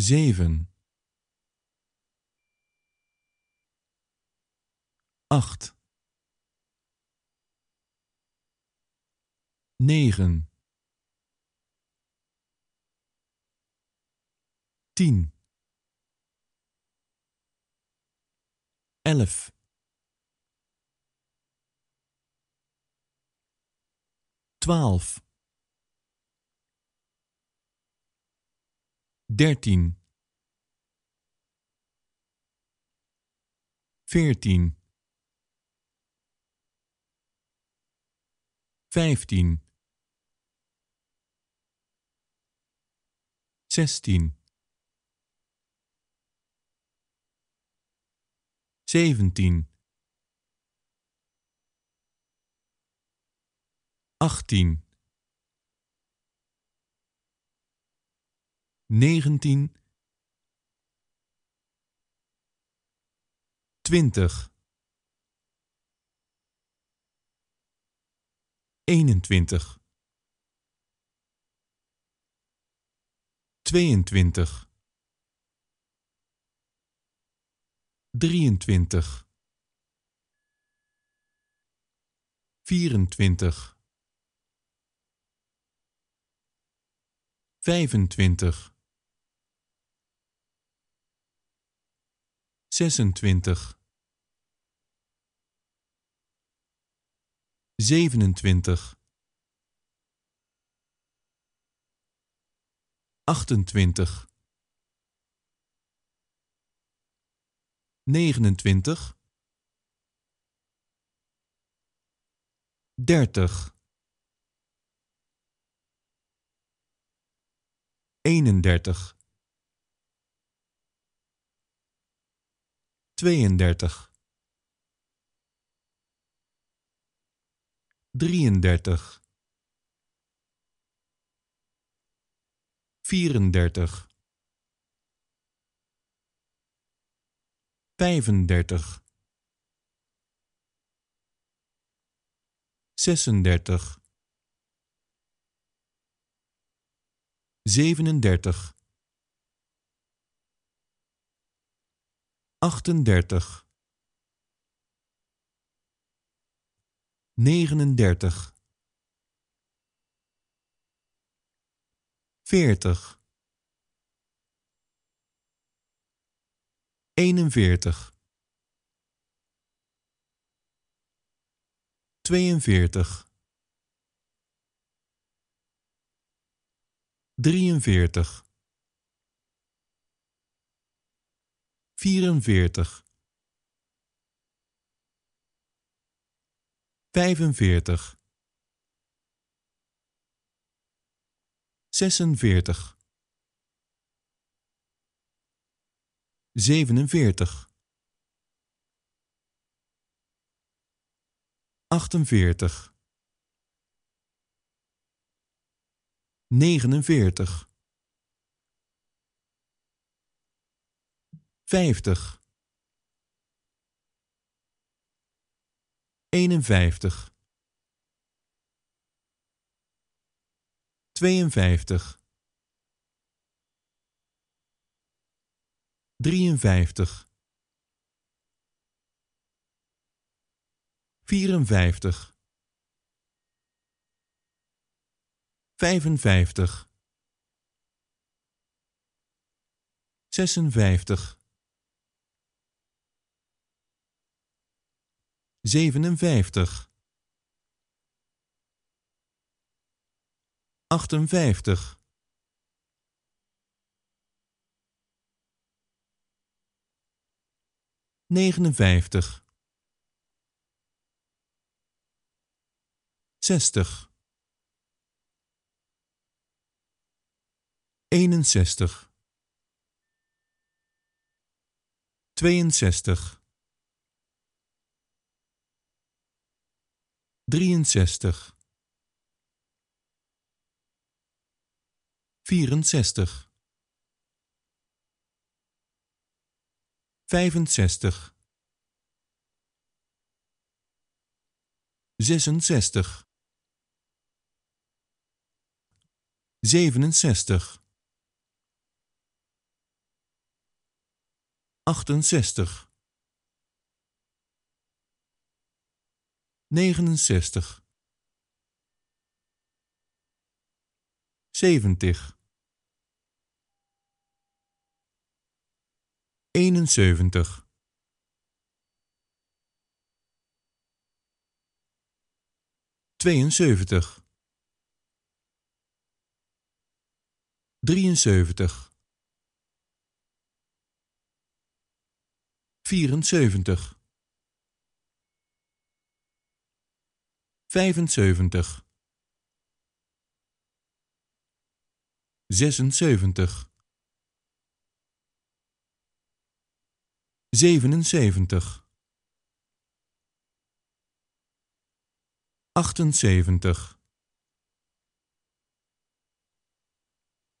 zeven, acht, negen, tien, elf. Twaalf. 13 14 15 16 17 18 19 20 21 22 23 24 25 zesentwintig, zevenentwintig, achtentwintig, negenentwintig, dertig. Eenendertig tweeëndertig, drieëndertig, vierendertig, vijfendertig, zesendertig, zevenendertig. 38 39 40 41 42 43 44 45 46 47 48 49 vijftig, eenenvijftig, tweeënvijftig, drieënvijftig, vierenvijftig, vijfenvijftig. 56 57 58 59 60 61 62 63 64 65 66 67 68 69 70 71 72 73 74 vijfenzeventig, zesenzeventig, zevenenzeventig, achtenzeventig,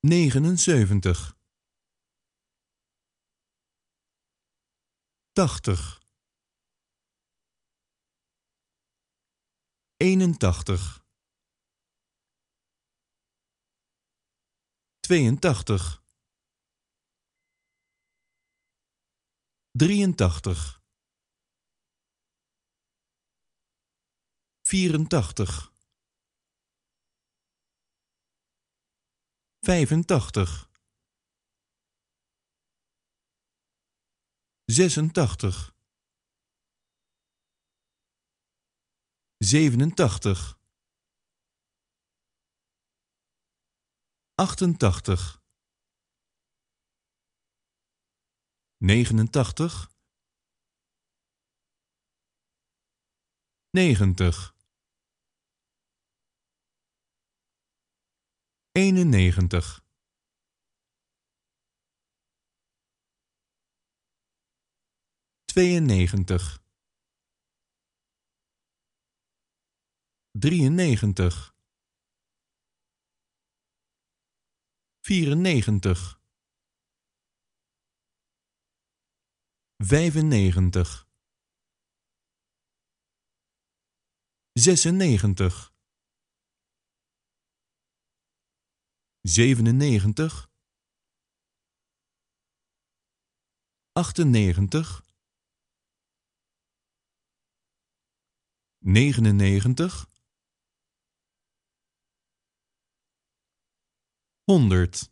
negenenzeventig, tachtig. 81 82 83 84 85 86 87 88 89 90 91 92 drieënnegentig, vierennegentig, vijfennegentig, zesennegentig, zevenennegentig, achtennegentig. 99 honderd